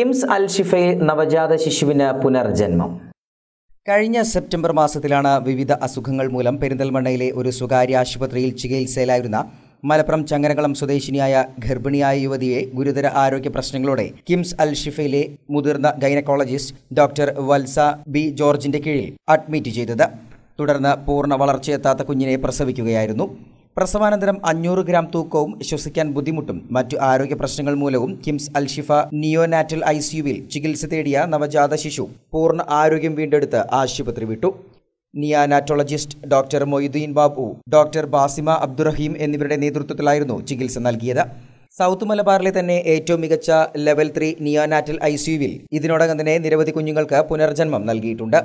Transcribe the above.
കിംസ് അൽ ഷിഫയിൽ നവജാത ശിശുവിന് പുനർജന്മം കഴിഞ്ഞ സെപ്റ്റംബർ മാസത്തിലാണ് വിവിധ അസുഖങ്ങൾ മൂലം പെരിന്തൽമണ്ണയിലെ ഒരു സ്വകാര്യ ആശുപത്രിയിൽ ചികിത്സയിലായിരുന്ന മലപ്പുറം ചങ്ങനകുളം സ്വദേശിനിയായ ഗർഭിണിയായ യുവതിയെ ഗുരുതര ആരോഗ്യ പ്രശ്നങ്ങളോടെ കിംസ് അൽ ഷിഫയിലെ മുതിർന്ന ഗൈനക്കോളജിസ്റ്റ് ഡോക്ടർ വത്സ ബി ജോർജിന്റെ കീഴിൽ അഡ്മിറ്റ് ചെയ്തത് തുടർന്ന് പൂർണ്ണ വളർച്ചയെത്താത്ത കുഞ്ഞിനെ പ്രസവിക്കുകയായിരുന്നു പ്രസവാനന്തരം അഞ്ഞൂറ് ഗ്രാം തൂക്കവും ശ്വസിക്കാൻ ബുദ്ധിമുട്ടും മറ്റു ആരോഗ്യ പ്രശ്നങ്ങൾ മൂലവും കിംസ് അൽഷിഫ നിയോനാറ്റൽ ഐ സിയുവിൽ ചികിത്സ തേടിയ നവജാത ശിശു പൂർണ്ണ ആരോഗ്യം വീണ്ടെടുത്ത് ആശുപത്രി വിട്ടു neonatologist doctor Moideen Babu doctor Basima Abdurahim എന്നിവരുടെ നേതൃത്വത്തിലായിരുന്നു ചികിത്സ നൽകിയത് സൗത്ത് മലബാറിലെ തന്നെ ഏറ്റവും മികച്ച ലെവൽ ത്രീ നിയോനാറ്റൽ ഐ സിയുവിൽ ഇതിനോടകം തന്നെ നിരവധി കുഞ്ഞുങ്ങൾക്ക് പുനർജന്മം നൽകിയിട്ടുണ്ട്